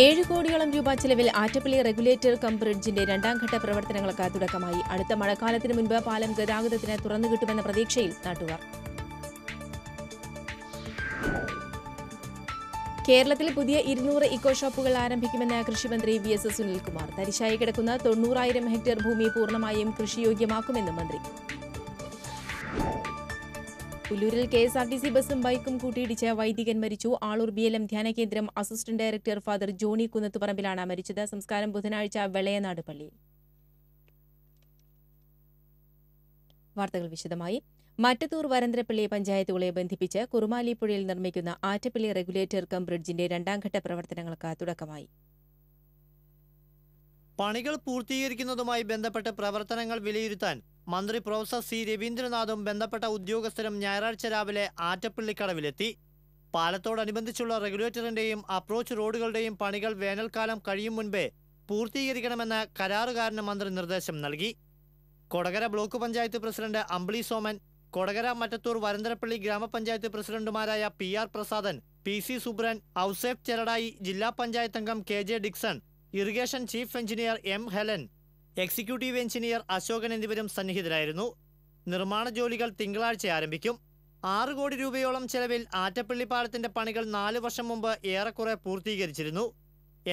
ഏഴ് കോടിയോളം രൂപ ചെലവിൽ ആറ്റപ്പള്ളി റെഗുലേറ്റർ കം ബ്രിഡ്ജിന്റെ രണ്ടാംഘട്ട പ്രവർത്തനങ്ങൾക്ക് തുടക്കമായി അടുത്ത മഴക്കാലത്തിന് മുൻപ് പാലം ഗതാഗതത്തിന് തുറന്നു കിട്ടുമെന്ന പ്രതീക്ഷയിൽ നാട്ടുകാർ കേരളത്തിൽ പുതിയ ഇരുന്നൂറ് ഇക്കോ ഷോപ്പുകൾ ആരംഭിക്കുമെന്ന് കൃഷിമന്ത്രി വി എസ് സുനിൽകുമാർ തരിശായി കിടക്കുന്ന തൊണ്ണൂറായിരം ഹെക്ടർ ഭൂമി പൂർണ്ണമായും കൃഷിയോഗ്യമാക്കുമെന്നും മന്ത്രി പുല്ലൂരിൽ K S R T C ബസും ബൈക്കും കൂട്ടിയിടിച്ച് വൈദികൻ മരിച്ചു ആളൂർ ബി എൽ എം ധ്യാന കേന്ദ്രം അസിസ്റ്റന്റ് ഡയറക്ടർ ഫാദർ ജോണി കുന്നത്തുപറമ്പിലാണ് മരിച്ചത് സംസ്കാരം ബുധനാഴ്ച വെളയനാട് പള്ളിയിൽ വാർത്തകൾ വിശദമായി മറ്റത്തൂർ വരന്തരപ്പള്ളി പഞ്ചായത്തുകളെ ബന്ധിപ്പിച്ച് കുറുമാലിപ്പുഴയിൽ നിർമ്മിക്കുന്ന ആറ്റപ്പള്ളി റെഗുലേറ്റർ കം ബ്രിഡ്ജിന്റെ രണ്ടാംഘട്ട പ്രവർത്തനങ്ങൾക്ക് തുടക്കമായി പണികൾ പൂർത്തീകരിക്കുന്നതുമായി ബന്ധപ്പെട്ട് പ്രവർത്തനങ്ങൾ വിലയിരുത്താൻ മന്ത്രി പ്രൊഫസർ സി രവീന്ദ്രനാഥും ബന്ധപ്പെട്ട ഉദ്യോഗസ്ഥരും ഞായറാഴ്ച രാവിലെ ആറ്റപ്പള്ളിക്കടവിലെത്തി പാലത്തോടനുബന്ധിച്ചുള്ള റെഗുലേറ്ററിന്റെയും അപ്രോച്ച് റോഡുകളുടെയും പണികൾ വേനൽക്കാലം കഴിയും മുൻപേ പൂർത്തീകരിക്കണമെന്ന് കരാറുകാരന് മന്ത്രി നിർദ്ദേശം നൽകി കൊടകര ബ്ലോക്ക് പഞ്ചായത്ത് പ്രസിഡന്റ് അമ്പിളി സോമൻ കൊടകര മറ്റത്തൂർ വരന്തരപ്പള്ളി ഗ്രാമപഞ്ചായത്ത് പ്രസിഡന്റുമാരായ P R Prasadan P C Subran Ouseph Cheradai ജില്ലാ പഞ്ചായത്ത് അംഗം K J Dixon irrigation chief engineer M Helen executive engineer Ashokan എന്നിവരും സന്നിഹിതരായിരുന്നു നിർമ്മാണ ജോലികൾ തിങ്കളാഴ്ച ആരംഭിക്കും ആറ് കോടി രൂപയോളം ചെലവിൽ ആറ്റപ്പള്ളി പാലത്തിന്റെ പണികൾ നാല് വർഷം മുമ്പ് ഏറെക്കുറെ പൂർത്തീകരിച്ചിരുന്നു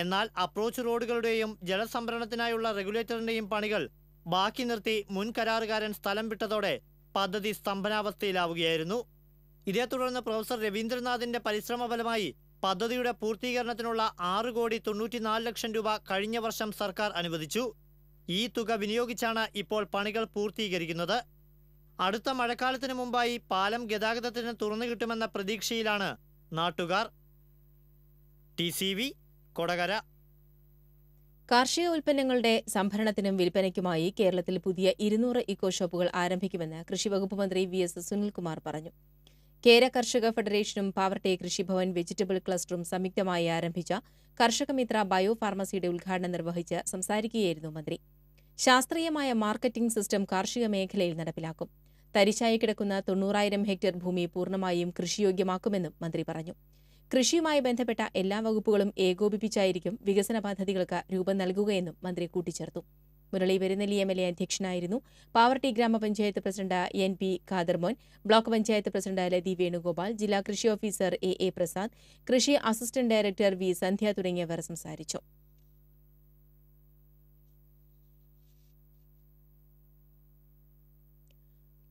എന്നാൽ അപ്രോച്ച് റോഡുകളുടെയും ജലസംഭരണത്തിനായുള്ള റെഗുലേറ്ററിന്റെയും പണികൾ ബാക്കി നിർത്തി മുൻ കരാറുകാരൻ സ്ഥലം വിട്ടതോടെ പദ്ധതി സ്തംഭനാവസ്ഥയിലാവുകയായിരുന്നു ഇതേ തുടർന്ന് പ്രൊഫസർ രവീന്ദ്രനാഥിന്റെ പരിശ്രമ ഫലമായി പദ്ധതിയുടെ പൂർത്തീകരണത്തിനുള്ള ആറ് കോടി തൊണ്ണൂറ്റിനാല് ലക്ഷം രൂപ കഴിഞ്ഞ വർഷം സർക്കാർ അനുവദിച്ചു ഈ തുക വിനിയോഗിച്ചാണ് ഇപ്പോൾ പണികൾ പൂർത്തീകരിക്കുന്നത് അടുത്ത മഴക്കാലത്തിന് മുമ്പായി പാലം ഗതാഗതത്തിന് തുറന്നു കിട്ടുമെന്ന പ്രതീക്ഷയിലാണ് നാട്ടുകാർ ടി സി വി കൊടകര കാർഷിക ഉൽപ്പന്നങ്ങളുടെ സംഭരണത്തിനും വിൽപ്പനയ്ക്കുമായി കേരളത്തിൽ പുതിയ ഇരുന്നൂറ് ഇക്കോ ഷോപ്പുകൾ ആരംഭിക്കുമെന്ന് കൃഷിവകുപ്പ് മന്ത്രി വി എസ് സുനിൽകുമാർ പറഞ്ഞു കേര കർഷക ഫെഡറേഷനും പാവർട്ടെ കൃഷിഭവൻ വെജിറ്റബിൾ ക്ലസ്റ്ററും സംയുക്തമായി ആരംഭിച്ച കർഷകമിത്ര ബയോഫാർമസിയുടെ ഉദ്ഘാടനം നിർവഹിച്ച് സംസാരിക്കുകയായിരുന്നു മന്ത്രി ശാസ്ത്രീയമായ മാർക്കറ്റിംഗ് സിസ്റ്റം കാർഷിക മേഖലയിൽ നടപ്പിലാക്കും തരിശായി കിടക്കുന്ന തൊണ്ണൂറായിരം ഹെക്ടർ ഭൂമി പൂർണ്ണമായും കൃഷിയോഗ്യമാക്കുമെന്നും മന്ത്രി പറഞ്ഞു കൃഷിയുമായി ബന്ധപ്പെട്ട എല്ലാ വകുപ്പുകളും ഏകോപിപ്പിച്ചായിരിക്കും വികസന പദ്ധതികൾക്ക് രൂപം നൽകുകയെന്നും മന്ത്രി കൂട്ടിച്ചേർത്തു Murali Perunelli M L A അധ്യക്ഷനായിരുന്നു പാവർട്ടി ഗ്രാമപഞ്ചായത്ത് president N P Khadermon block panchayat president Lathi Venugopal ജില്ലാ കൃഷി ഓഫീസർ എ എ പ്രസാദ് കൃഷി അസിസ്റ്റന്റ് ഡയറക്ടർ വി സന്ധ്യ തുടങ്ങിയവർ സംസാരിച്ചു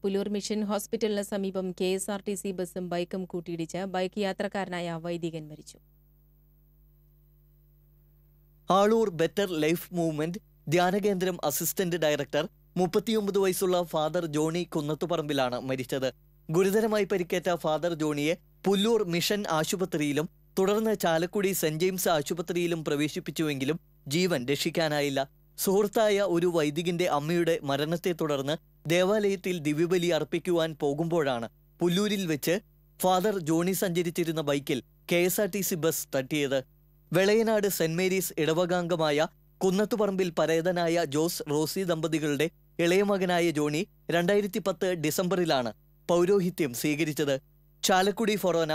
പുലൂർ മിഷൻ ഹോസ്പിറ്റലിന് സമീപം K S R T C ബസും ബൈക്കും കൂട്ടിയിടിച്ച് ബൈക്ക് യാത്രക്കാരനായ വൈദികൻ മരിച്ചു ആളൂർ ബെറ്റർ ലൈഫ് മൂവ്മെന്റ് ധ്യാനകേന്ദ്രം അസിസ്റ്റന്റ് ഡയറക്ടർ മുപ്പത്തിയൊമ്പത് വയസ്സുള്ള ഫാദർ ജോണി കുന്നത്തുപറമ്പിലാണ് മരിച്ചത് ഗുരുതരമായി പരിക്കേറ്റ ഫാദർ ജോണിയെ പുല്ലൂർ മിഷൻ ആശുപത്രിയിലും തുടർന്ന് ചാലക്കുടി സെന്റ് ജെയിംസ് ആശുപത്രിയിലും പ്രവേശിപ്പിച്ചുവെങ്കിലും ജീവൻ രക്ഷിക്കാനായില്ല സുഹൃത്തായ ഒരു വൈദികന്റെ അമ്മയുടെ മരണത്തെ തുടർന്ന് ദേവാലയത്തിൽ ദിവ്യബലി അർപ്പിക്കുവാൻ പോകുമ്പോഴാണ് പുല്ലൂരിൽ വെച്ച് ഫാദർ ജോണി സഞ്ചരിച്ചിരുന്ന ബൈക്കിൽ K S R T C bus തട്ടിയത് വെളയനാട് സെന്റ് മേരീസ് ഇടവകാംഗമായ കുന്നത്തുപറമ്പിൽ പരേതനായ ജോസ് റോസി ദമ്പതികളുടെ ഇളയ മകനായ ജോണി രണ്ടായിരത്തി പത്ത് ഡിസംബറിലാണ് പൗരോഹിത്യം സ്വീകരിച്ചത് ചാലക്കുടി ഫൊറോന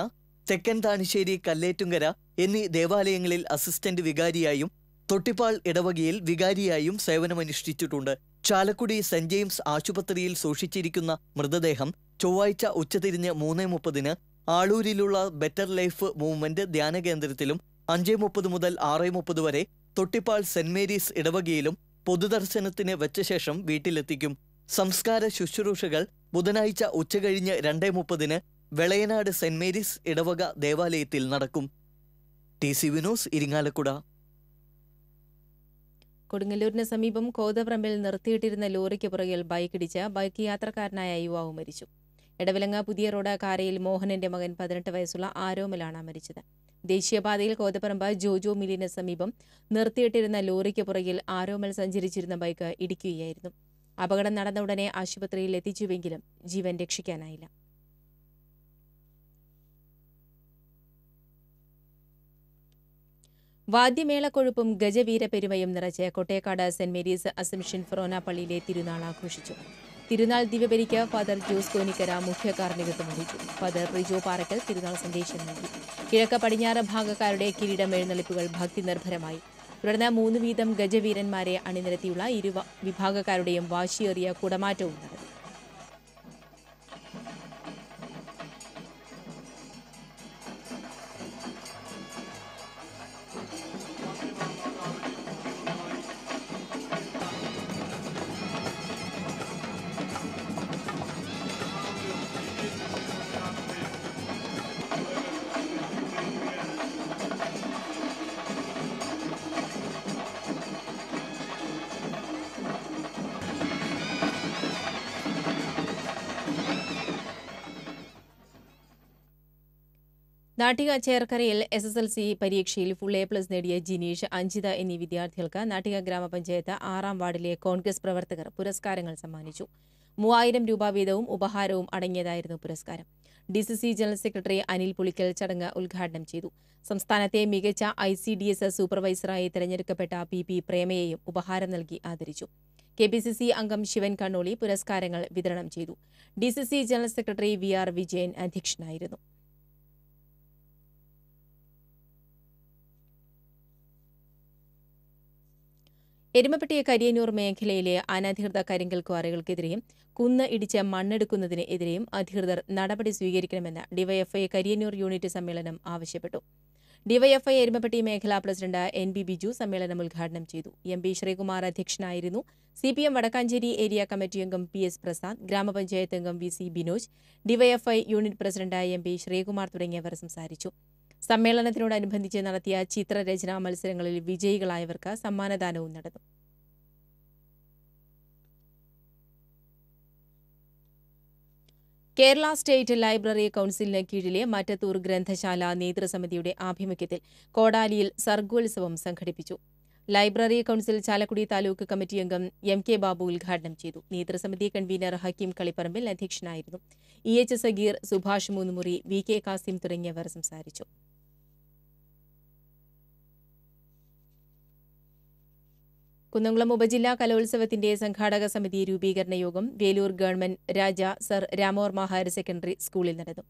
തെക്കൻ താനിശ്ശേരി കല്ലേറ്റുങ്കര എന്നീ ദേവാലയങ്ങളിൽ അസിസ്റ്റന്റ് വികാരിയായും തൊട്ടിപ്പാൾ ഇടവകയിൽ വികാരിയായും സേവനമനുഷ്ഠിച്ചിട്ടുണ്ട് ചാലക്കുടി സെന്റ് ജെയിംസ് ആശുപത്രിയിൽ സൂക്ഷിച്ചിരിക്കുന്ന മൃതദേഹം ചൊവ്വാഴ്ച ഉച്ചതിരിഞ്ഞ് മൂന്നേ മുപ്പതിന് ആളൂരിലുള്ള ബെറ്റർ ലൈഫ് മൂവ്മെന്റ് ധ്യാന കേന്ദ്രത്തിലും അഞ്ചേ മുപ്പത് മുതൽ ആറേ മുപ്പത് വരെ തൊട്ടിപ്പാൾ സെന്റ് മേരീസ് ഇടവകയിലും പൊതുദർശനത്തിന് വെച്ച ശേഷം വീട്ടിലെത്തിക്കും സംസ്കാര ശുശ്രൂഷകൾ ബുധനാഴ്ച ഉച്ചകഴിഞ്ഞ് രണ്ടേ മുപ്പതിന് വെളയനാട് സെന്റ് മേരീസ് ഇടവക ദേവാലയത്തിൽ നടക്കും ടി സി വിനോസ് ഇരിങ്ങാലക്കുട കൊടുങ്ങല്ലൂരിന് സമീപം കോതവ്രമ്പിൽ നിർത്തിയിട്ടിരുന്ന ലോറിക്ക് പുറകിൽ ബൈക്കിടിച്ച് ബൈക്ക് യാത്രക്കാരനായ യുവാവ് മരിച്ചു എടവിലങ്ങ പുതിയ റോഡ് കാരയിൽ മോഹനന്റെ മകൻ പതിനെട്ട് വയസ്സുള്ള ആരോമലാണ് മരിച്ചത് ദേശീയപാതയിൽ കോതപ്പറമ്പ ജോജോ മിലിന് സമീപം നിർത്തിയിട്ടിരുന്ന ലോറിക്ക് പുറകിൽ ആരോമൽ സഞ്ചരിച്ചിരുന്ന ബൈക്ക് ഇടിക്കുകയായിരുന്നു അപകടം നടന്ന ഉടനെ ആശുപത്രിയിൽ എത്തിച്ചുവെങ്കിലും ജീവൻ രക്ഷിക്കാനായില്ല വാദ്യമേളക്കൊഴുപ്പും ഗജവീരപെരുമയും നിറച്ച് Kottayakkad saint Mary's assumption forane പള്ളിയിലെ തിരുനാൾ ആഘോഷിച്ചു തിരുനാൾ ദിവ്യബലിക്ക് ഫാദർ ജോസ് കോനിക്കര മുഖ്യ കാർമ്മികത്വം വഹിച്ചു ഫാദർ റിജോ പാറക്കൽ തിരുനാൾ സന്ദേശം നൽകി കിഴക്ക പടിഞ്ഞാറ് ഭാഗക്കാരുടെ കിരീടം എഴുന്നള്ളിപ്പുകൾ ഭക്തി നിർഭരമായി തുടർന്ന് മൂന്ന് വീതം ഗജവീരന്മാരെ അണിനിരത്തിയുള്ള ഇരു വിഭാഗക്കാരുടെയും വാശിയേറിയ കുടമാറ്റവും നടന്നു നാട്ടിക ചേർക്കരയിൽ എസ് എസ് എൽ സി പരീക്ഷയിൽ ഫുൾ എ പ്ലസ് നേടിയ ജിനീഷ് അഞ്ജിത എന്നീ വിദ്യാർത്ഥികൾക്ക് നാട്ടിക ഗ്രാമപഞ്ചായത്ത് ആറാം വാർഡിലെ കോൺഗ്രസ് പ്രവർത്തകർ പുരസ്കാരങ്ങൾ സമ്മാനിച്ചു മൂവായിരം രൂപ വീതവും ഉപഹാരവും അടങ്ങിയതായിരുന്നു പുരസ്കാരം D C C general secretary Anil Pulikkal ചടങ്ങ് ഉദ്ഘാടനം ചെയ്തു സംസ്ഥാനത്തെ മികച്ച ഐ സി ഡി എസ് സൂപ്പർവൈസറായി തെരഞ്ഞെടുക്കപ്പെട്ട പി പി പ്രേമയെയും ഉപഹാരം നൽകി ആദരിച്ചു കെ പി സി സി അംഗം ശിവൻ കണ്ണോളി പുരസ്കാരങ്ങൾ വിതരണം ചെയ്തു D C C general secretary V R Vijayan അധ്യക്ഷനായിരുന്നു എരുമപ്പെട്ടിയ കരിയന്നൂർ മേഖലയിലെ അനധികൃത കരിങ്കൽ ക്വാറികൾക്കെതിരെയും കുന്ന് ഇടിച്ച് മണ്ണെടുക്കുന്നതിനെതിരെയും അധികൃതർ നടപടി സ്വീകരിക്കണമെന്ന് ഡിവൈഎഫ്ഐ കരിയന്നൂർ യൂണിറ്റ് സമ്മേളനം ആവശ്യപ്പെട്ടു ഡിവൈഎഫ്ഐ എരുമപ്പെട്ടി മേഖലാ പ്രസിഡന്റ് എൻ ബി ബിജു സമ്മേളനം ഉദ്ഘാടനം ചെയ്തു എം ബി ശ്രീകുമാർ അധ്യക്ഷനായിരുന്നു C P M Vadakkanchery area committee അംഗം പി എസ് പ്രസാദ് ഗ്രാമപഞ്ചായത്ത് അംഗം V C Binoj DYFI unit president M B Sreekumar തുടങ്ങിയവർ സംസാരിച്ചു സമ്മേളനത്തിനോടനുബന്ധിച്ച് നടത്തിയ ചിത്രരചനാ മത്സരങ്ങളിൽ വിജയികളായവർക്ക് സമ്മാനദാനവും നടന്നു കേരള സ്റ്റേറ്റ് ലൈബ്രറി കൌൺസിലിന് കീഴിലെ മറ്റത്തൂർ ഗ്രന്ഥശാല നേതൃസമിതിയുടെ ആഭിമുഖ്യത്തിൽ കോടാലിയിൽ സർഗോത്സവം സംഘടിപ്പിച്ചു library council Chalakudy taluk committee അംഗം എം കെ ബാബു ഉദ്ഘാടനം ചെയ്തു നേതൃസമിതി കൺവീനർ ഹക്കീം കളിപ്പറമ്പിൽ അധ്യക്ഷനായിരുന്നു E H Sageer Subhash Moonnumuri V K Kasim തുടങ്ങിയവർ സംസാരിച്ചു കുന്നംകുളം ഉപജില്ലാ കലോത്സവത്തിന്റെ സംഘാടക സമിതി രൂപീകരണ യോഗം Veloor government Raja sir Ramavarma higher secondary സ്കൂളിൽ നടന്നു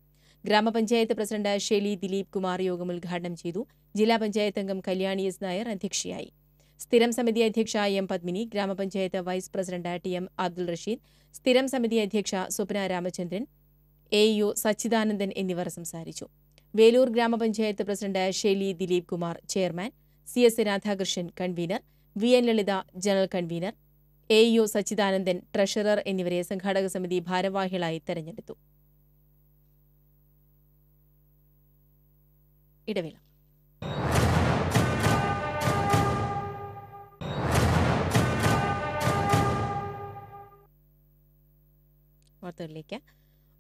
ഗ്രാമപഞ്ചായത്ത് പ്രസിഡന്റ് ഷെലി ദിലീപ് കുമാർ യോഗം ഉദ്ഘാടനം ചെയ്തു ജില്ലാ പഞ്ചായത്ത് അംഗം കല്യാണി എസ് നായർ അധ്യക്ഷയായി സ്ഥിരം സമിതി അധ്യക്ഷ എം പത്മിനി ഗ്രാമപഞ്ചായത്ത് vice president T M Abdul Rasheed സ്ഥിരം സമിതി അധ്യക്ഷ സ്വപ്ന രാമചന്ദ്രൻ എ യു സച്ചിദാനന്ദൻ എന്നിവർ സംസാരിച്ചു വേലൂർ ഗ്രാമപഞ്ചായത്ത് president Sheli Dileep Kumar chairman C S Radhakrishnan convener V N Lalitha general convener A U Sachidanandan treasurer എന്നിവരെ സംഘാടക സമിതി ഭാരവാഹികളായി തെരഞ്ഞെടുത്തു ഇടവേള വാർത്തകളിലേക്ക്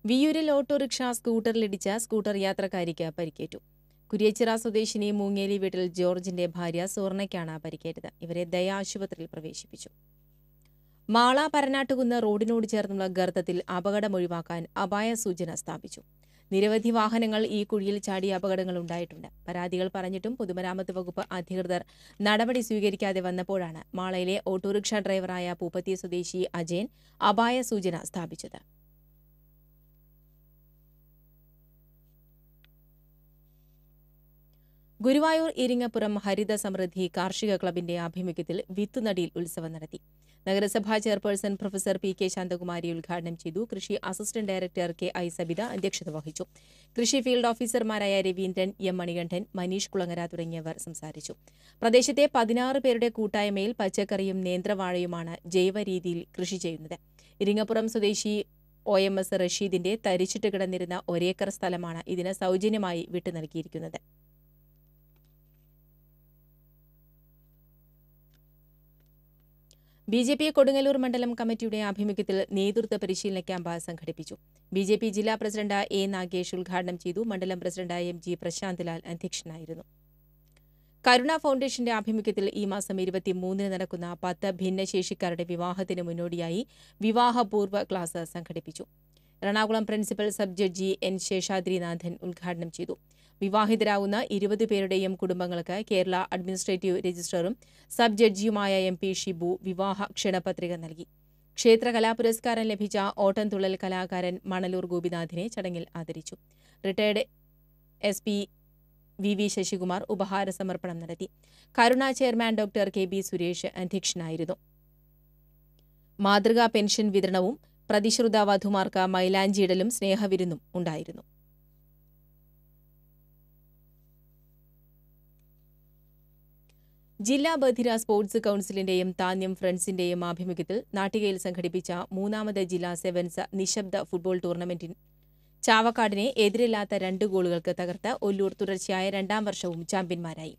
വിയൂരിൽ ഓട്ടോറിക്ഷ സ്കൂട്ടറിലിടിച്ച സ്കൂട്ടർ യാത്രക്കാരിക്ക് പരിക്കേറ്റു കുരിയച്ചിറ സ്വദേശിനി മൂങ്ങേലി വീട്ടിൽ ജോർജിന്റെ ഭാര്യ സുവർണയ്ക്കാണ് പരിക്കേറ്റത് ഇവരെ ദയാ ആശുപത്രിയിൽ പ്രവേശിപ്പിച്ചു മാള പരനാട്ടുകുന്ന് റോഡിനോട് ചേർന്നുള്ള ഗർത്തത്തിൽ അപകടം ഒഴിവാക്കാൻ അപായ സൂചന സ്ഥാപിച്ചു നിരവധി വാഹനങ്ങൾ ഈ കുഴിയിൽ ചാടി അപകടങ്ങൾ ഉണ്ടായിട്ടുണ്ട് പരാതികൾ പറഞ്ഞിട്ടും പൊതുമരാമത്ത് വകുപ്പ് അധികൃതർ നടപടി സ്വീകരിക്കാതെ വന്നപ്പോഴാണ് മാളയിലെ ഓട്ടോറിക്ഷ ഡ്രൈവറായ പൂപ്പത്തി സ്വദേശി അജയൻ അപായ സൂചന സ്ഥാപിച്ചത് ഗുരുവായൂർ ഇരിങ്ങപ്പുറം ഹരിത സമൃദ്ധി കാർഷിക ക്ലബിന്റെ ആഭിമുഖ്യത്തിൽ വിത്തുനടിയിൽ ഉത്സവം നടത്തി നഗരസഭാ chairperson professor P K Santhakumari ഉദ്ഘാടനം ചെയ്തു കൃഷി assistant director K I Sabitha അധ്യക്ഷത വഹിച്ചു കൃഷി ഫീൽഡ് ഓഫീസർമാരായ രവീന്ദ്രൻ എം മണികണ്ഠൻ മനീഷ് കുളങ്ങര തുടങ്ങിയവർ സംസാരിച്ചു പ്രദേശത്തെ പതിനാറ് പേരുടെ കൂട്ടായ്മയിൽ പച്ചക്കറിയും നേന്ത്രവാഴയുമാണ് ജൈവ രീതിയിൽ കൃഷി ചെയ്യുന്നത് ഇരിങ്ങപ്പുറം സ്വദേശി ഒ എം എസ് റഷീദിന്റെ തരിച്ചിട്ട് കിടന്നിരുന്ന ഒരേക്കർ സ്ഥലമാണ് ഇതിന് സൗജന്യമായി വിട്ടു നൽകിയിരിക്കുന്നത് ബി ജെ പി കൊടുങ്ങല്ലൂർ മണ്ഡലം കമ്മിറ്റിയുടെ ആഭിമുഖ്യത്തിൽ നേതൃത്വ പരിശീലന ക്യാമ്പ് സംഘടിപ്പിച്ചു ബി ജെ പി ജില്ലാ പ്രസിഡന്റ് എ നാഗേഷ് ഉദ്ഘാടനം ചെയ്തു മണ്ഡലം പ്രസിഡന്റ് എം ജി പ്രശാന്ത്ലാൽ അധ്യക്ഷനായിരുന്നു കരുണ ഫൗണ്ടേഷന്റെ ആഭിമുഖ്യത്തിൽ ഈ മാസം മൂന്നിന് നടക്കുന്ന പത്ത് ഭിന്നശേഷിക്കാരുടെ വിവാഹത്തിന് മുന്നോടിയായി വിവാഹപൂർവ്വ ക്ലാസ് സംഘടിപ്പിച്ചു Ernakulam principal sub judge N Seshadrinathan ഉദ്ഘാടനം ചെയ്തു വിവാഹിതരാകുന്ന ഇരുപത് പേരുടെയും കുടുംബങ്ങൾക്ക് കേരള അഡ്മിനിസ്ട്രേറ്റീവ് രജിസ്ട്രറും സബ് ജഡ്ജിയുമായ എം പി ഷിബു വിവാഹ ക്ഷണപത്രിക നൽകി ക്ഷേത്ര കലാപുരസ്കാരം ലഭിച്ച ഓട്ടൻതുള്ളൽ കലാകാരൻ മണലൂർ ഗോപിനാഥിനെ ചടങ്ങിൽ ആദരിച്ചു retired S P V V Sasikumar ഉപഹാര സമർപ്പണം നടത്തി Karuna chairman doctor K B Suresh അധ്യക്ഷനായിരുന്നു മാതൃകാ പെൻഷൻ വിതരണവും പ്രതിശ്രുത വധുമാർക്ക് മൈലാഞ്ചിയിടലും സ്നേഹവിരുന്നും ഉണ്ടായിരുന്നു ജില്ലാ ബധിര സ്പോർട്സ് കൌൺസിലിന്റെയും താന്യം ഫ്രണ്ട്സിന്റെയും ആഭിമുഖ്യത്തിൽ നാട്ടികയിൽ സംഘടിപ്പിച്ച മൂന്നാമത് ജില്ലാ സെവൻസ് നിശബ്ദ ഫുട്ബോൾ ടൂർണമെന്റിൽ ചാവക്കാടിനെ എതിരില്ലാത്ത രണ്ട് ഗോളുകൾക്ക് തകർത്ത് ഒല്ലൂർ തുടർച്ചയായ രണ്ടാം വർഷവും ചാമ്പ്യന്മാരായി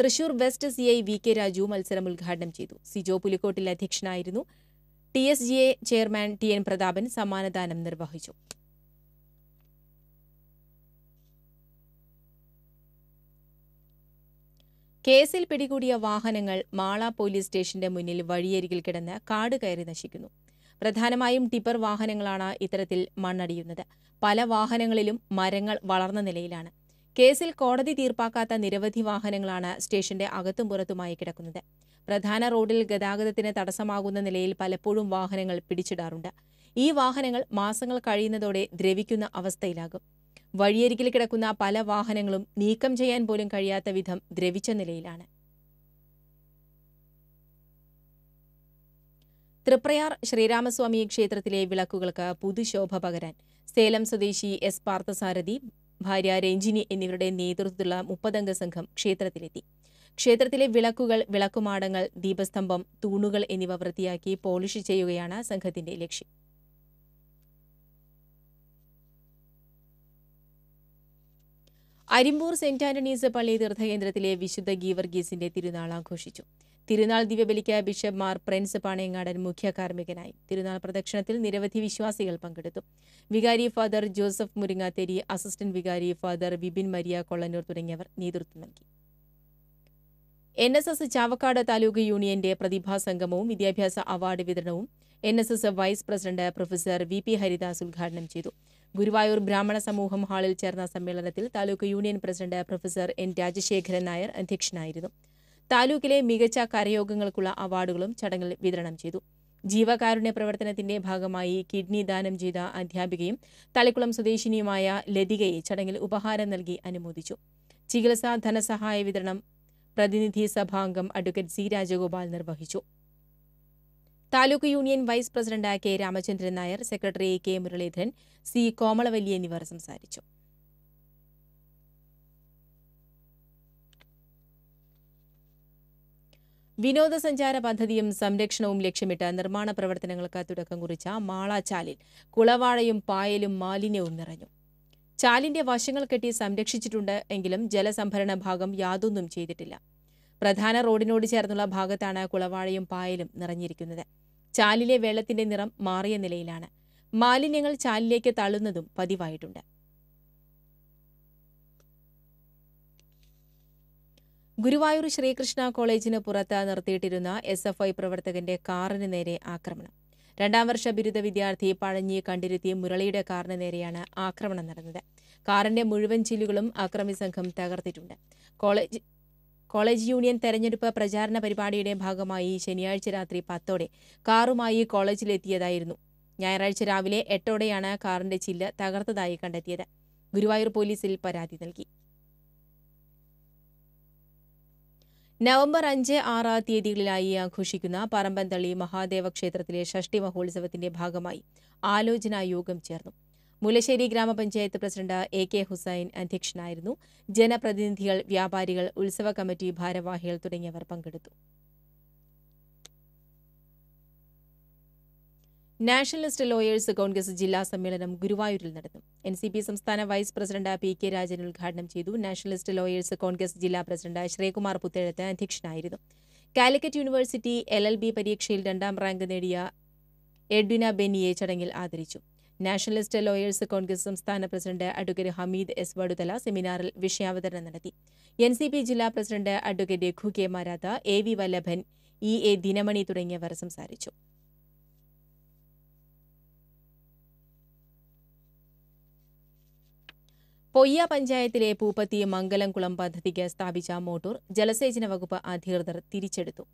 Thrissur west C I V K Raju മത്സരം ഉദ്ഘാടനം ചെയ്തു സിജോ പുലിക്കോട്ടിൽ അധ്യക്ഷനായിരുന്നു T S G A chairman T N Prathapan സമ്മാനദാനം നിർവഹിച്ചു കേസിൽ പിടികൂടിയ വാഹനങ്ങൾ മാള പോലീസ് സ്റ്റേഷന്റെ മുന്നിൽ വഴിയരികിൽ കിടന്ന് കാട് കയറി നശിക്കുന്നു പ്രധാനമായും ടിപ്പർ വാഹനങ്ങളാണ് ഇത്തരത്തിൽ മണ്ണടിയുന്നത് പല വാഹനങ്ങളിലും മരങ്ങൾ വളർന്ന നിലയിലാണ് കേസിൽ കോടതി തീർപ്പാക്കാത്ത നിരവധി വാഹനങ്ങളാണ് സ്റ്റേഷന്റെ അകത്തും പുറത്തുമായി കിടക്കുന്നത് പ്രധാന റോഡിൽ ഗതാഗതത്തിന് തടസ്സമാകുന്ന നിലയിൽ പലപ്പോഴും വാഹനങ്ങൾ പിടിച്ചിടാറുണ്ട് ഈ വാഹനങ്ങൾ മാസങ്ങൾ കഴിയുന്നതോടെ ദ്രവിക്കുന്ന അവസ്ഥയിലാകും വഴിയരികിൽ കിടക്കുന്ന പല വാഹനങ്ങളും നീക്കം ചെയ്യാൻ പോലും കഴിയാത്ത വിധം ദ്രവിച്ച നിലയിലാണ് തൃപ്രയാർ ശ്രീരാമസ്വാമി ക്ഷേത്രത്തിലെ വിളക്കുകൾക്ക് പുതുശോഭ പകരാൻ സേലം സ്വദേശി എസ് പാർത്ഥസാരഥി ഭാര്യ രഞ്ജിനി എന്നിവരുടെ നേതൃത്വത്തിലുള്ള മുപ്പതംഗ സംഘം ക്ഷേത്രത്തിലെത്തി ക്ഷേത്രത്തിലെ വിളക്കുകൾ വിളക്കുമാടങ്ങൾ ദീപസ്തംഭം തൂണുകൾ എന്നിവ വൃത്തിയാക്കി പോളിഷ് ചെയ്യുകയാണ് സംഘത്തിന്റെ ലക്ഷ്യം അരിമ്പൂർ സെന്റ് ആന്റണീസ് പള്ളി തീർത്ഥകേന്ദ്രത്തിലെ വിശുദ്ധ ഗീവർഗീസിന്റെ തിരുനാൾ ആഘോഷിച്ചു തിരുനാൾ ദിവ്യബലിക്ക ബിഷപ്പ് മാർ പ്രിൻസ് പാണയങ്ങാടൻ മുഖ്യ കാർമ്മികനായി തിരുനാൾ പ്രദക്ഷിണത്തിൽ നിരവധി വിശ്വാസികൾ പങ്കെടുത്തു വികാരി ഫാദർ ജോസഫ് മുരിങ്ങാത്തേരി അസിസ്റ്റന്റ് വികാരി ഫാദർ വിപിൻ മരിയ കൊള്ളന്നൂർ തുടങ്ങിയവർ നേതൃത്വം നൽകി N S S Chavakkad taluk യൂണിയന്റെ പ്രതിഭാ സംഗമവും വിദ്യാഭ്യാസ അവാർഡ് വിതരണവും N S S vice president professor V P Haridas ഉദ്ഘാടനം ചെയ്തു ഗുരുവായൂർ ബ്രാഹ്മണ സമൂഹം ഹാളിൽ ചേർന്ന സമ്മേളനത്തിൽ taluk union president professor N Rajasekharan Nair അധ്യക്ഷനായിരുന്നു താലൂക്കിലെ മികച്ച കരയോഗങ്ങൾക്കുള്ള അവാർഡുകളും ചടങ്ങിൽ വിതരണം ചെയ്തു ജീവകാരുണ്യ പ്രവർത്തനത്തിന്റെ ഭാഗമായി കിഡ്നി ദാനം ചെയ്ത അധ്യാപികയും തളിക്കുളം സ്വദേശിനിയുമായ ലതികയെ ചടങ്ങിൽ ഉപഹാരം നൽകി അനുമോദിച്ചു ചികിത്സാ ധനസഹായ വിതരണം പ്രതിനിധി സഭാംഗം അഡ്വക്കേറ്റ് സി രാജഗോപാൽ നിർവഹിച്ചു താലൂക്ക് യൂണിയൻ വൈസ് പ്രസിഡന്റായ K Ramachandran Nair secretary K Muraleedharan C Komalavalli എന്നിവർ സംസാരിച്ചു വിനോദസഞ്ചാര പദ്ധതിയും സംരക്ഷണവും ലക്ഷ്യമിട്ട് നിർമ്മാണ പ്രവർത്തനങ്ങൾക്ക് തുടക്കം കുറിച്ച മാളാചാലിൽ കുളവാഴയും പായലും മാലിന്യവും നിറഞ്ഞു ചാലിന്റെ വശങ്ങൾ കെട്ടി സംരക്ഷിച്ചിട്ടുണ്ട് എങ്കിലും ജലസംഭരണ ഭാഗം യാതൊന്നും ചെയ്തിട്ടില്ല പ്രധാന റോഡിനോട് ചേർന്നുള്ള ഭാഗത്താണ് കുളവാഴയും പായലും നിറഞ്ഞിരിക്കുന്നത് ചാലിലെ വെള്ളത്തിന്റെ നിറം മാറിയ നിലയിലാണ് മാലിന്യങ്ങൾ ചാലിലേക്ക് തള്ളുന്നതും പതിവായിട്ടുണ്ട് ഗുരുവായൂർ ശ്രീകൃഷ്ണ കോളേജിന് പുറത്ത് നിർത്തിയിട്ടിരുന്ന എസ് എഫ് ഐ പ്രവർത്തകന്റെ കാറിന് നേരെ ആക്രമണം രണ്ടാം വർഷ ബിരുദ വിദ്യാർത്ഥി പഴഞ്ഞി കണ്ടിരുത്തി മുരളിയുടെ കാറിന് നേരെയാണ് ആക്രമണം നടന്നത് കാറിന്റെ മുഴുവൻ ചില്ലുകളും അക്രമി സംഘം തകർത്തിട്ടുണ്ട് കോളേജ് കോളേജ് യൂണിയൻ തെരഞ്ഞെടുപ്പ് പ്രചാരണ പരിപാടിയുടെ ഭാഗമായി ശനിയാഴ്ച രാത്രി പത്തോടെ കാറുമായി കോളേജിലെത്തിയതായിരുന്നു ഞായറാഴ്ച രാവിലെ എട്ടോടെയാണ് കാറിന്റെ ചില്ല് തകർത്തതായി കണ്ടെത്തിയത് ഗുരുവായൂർ പോലീസിൽ പരാതി നൽകി നവംബർ അഞ്ച് ആറ് തീയതികളിലായി ആഘോഷിക്കുന്ന പറമ്പന്തള്ളി മഹാദേവ ക്ഷേത്രത്തിലെ ഷഷ്ടി മഹോത്സവത്തിന്റെ ഭാഗമായി ആലോചനാ യോഗം ചേർന്നു മുല്ലശ്ശേരി ഗ്രാമപഞ്ചായത്ത് പ്രസിഡന്റ് എ കെ ഹുസൈൻ അധ്യക്ഷനായിരുന്നു ജനപ്രതിനിധികൾ വ്യാപാരികൾ ഉത്സവ കമ്മിറ്റി ഭാരവാഹികൾ തുടങ്ങിയവർ പങ്കെടുത്തു നാഷണലിസ്റ്റ് ലോയേഴ്സ് കോൺഗ്രസ് ജില്ലാ സമ്മേളനം ഗുരുവായൂരിൽ നടന്നു എൻ സി പി സംസ്ഥാന vice president P K Rajan ഉദ്ഘാടനം ചെയ്തു നാഷണലിസ്റ്റ് ലോയേഴ്സ് കോൺഗ്രസ് ജില്ലാ പ്രസിഡന്റ് ശ്രീകുമാർ പുത്തേഴത്ത് അധ്യക്ഷനായിരുന്നു Calicut university L L B പരീക്ഷയിൽ രണ്ടാം റാങ്ക് നേടിയ എഡ്വിന ബെന്നിയെ ചടങ്ങിൽ ആദരിച്ചു നാഷണലിസ്റ്റ് ലോയേഴ്സ് കോൺഗ്രസ് സംസ്ഥാന president advocate Hameed S Vaduthala സെമിനാറിൽ വിഷയാവതരണം നടത്തി എൻ സി പി ജില്ലാ പ്രസിഡന്റ് അഡ്വക്കേറ്റ് ഖു കെ മാരാത്ത A V Vallabhan E A Dinamani തുടങ്ങിയവർ സംസാരിച്ചു പൊയ്യ പഞ്ചായത്തിലെ പൂപ്പത്തി മംഗലംകുളം പദ്ധതിക്ക് സ്ഥാപിച്ച മോട്ടോർ ജലസേചന വകുപ്പ് അധികൃതർ തിരിച്ചെടുത്തു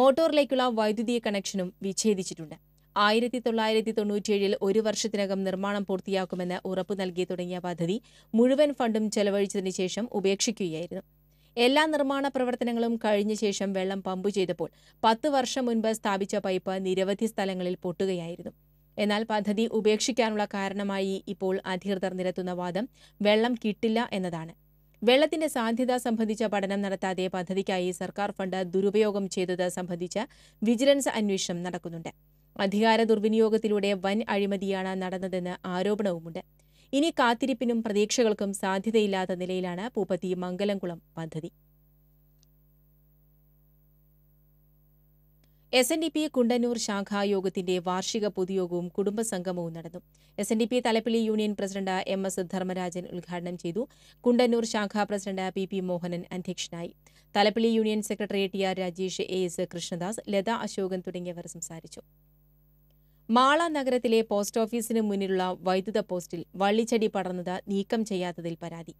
മോട്ടോറിലേക്കുള്ള വൈദ്യുതി കണക്ഷനും വിച്ഛേദിച്ചിട്ടുണ്ട് ആയിരത്തി തൊള്ളായിരത്തി തൊണ്ണൂറ്റിയേഴിൽ ഒരു വർഷത്തിനകം നിർമ്മാണം പൂർത്തിയാക്കുമെന്ന് ഉറപ്പു നൽകി തുടങ്ങിയ പദ്ധതി മുഴുവൻ ഫണ്ടും ചെലവഴിച്ചതിനു ശേഷം ഉപേക്ഷിക്കുകയായിരുന്നു എല്ലാ നിർമ്മാണ പ്രവർത്തനങ്ങളും കഴിഞ്ഞ ശേഷം വെള്ളം പമ്പ് ചെയ്തപ്പോൾ പത്ത് വർഷം മുൻപ് സ്ഥാപിച്ച പൈപ്പ് നിരവധി സ്ഥലങ്ങളിൽ പൊട്ടുകയായിരുന്നു എന്നാൽ പദ്ധതി ഉപേക്ഷിക്കാനുള്ള കാരണമായി ഇപ്പോൾ അധികൃതർ നിരത്തുന്ന വാദം വെള്ളം കിട്ടില്ല എന്നതാണ് വെള്ളത്തിന്റെ സാധ്യത സംബന്ധിച്ച പഠനം നടത്താതെ പദ്ധതിക്കായി സർക്കാർ ഫണ്ട് ദുരുപയോഗം ചെയ്തത് സംബന്ധിച്ച വിജിലൻസ് അന്വേഷണം നടക്കുന്നുണ്ട് അധികാര ദുർവിനിയോഗത്തിലൂടെ വൻ അഴിമതിയാണ് നടന്നതെന്ന് ആരോപണവുമുണ്ട് ഇനി കാത്തിരിപ്പിനും പ്രതീക്ഷകൾക്കും സാധ്യതയില്ലാത്ത നിലയിലാണ് പൂപ്പത്തി മംഗലംകുളം പദ്ധതി S N D P Kundannur ശാഖായോഗത്തിന്റെ വാർഷിക പൊതുയോഗവും കുടുംബസംഗമവും നടന്നു S N D P Thalappilly union president M S Dharmarajan ഉദ്ഘാടനം ചെയ്തു കുണ്ടന്നൂർ ശാഖാ പ്രസിഡന്റ് പി പി മോഹനൻ അധ്യക്ഷനായി Thalappilly union secretary T R Rajesh A S Krishnadas Latha Ashokan തുടങ്ങിയവർ സംസാരിച്ചു മാള നഗരത്തിലെ പോസ്റ്റ് ഓഫീസിന് മുന്നിലുള്ള വൈദ്യുത പോസ്റ്റിൽ വള്ളിച്ചെടി പടർന്നത് നീക്കം ചെയ്യാത്തതിൽ പരാതി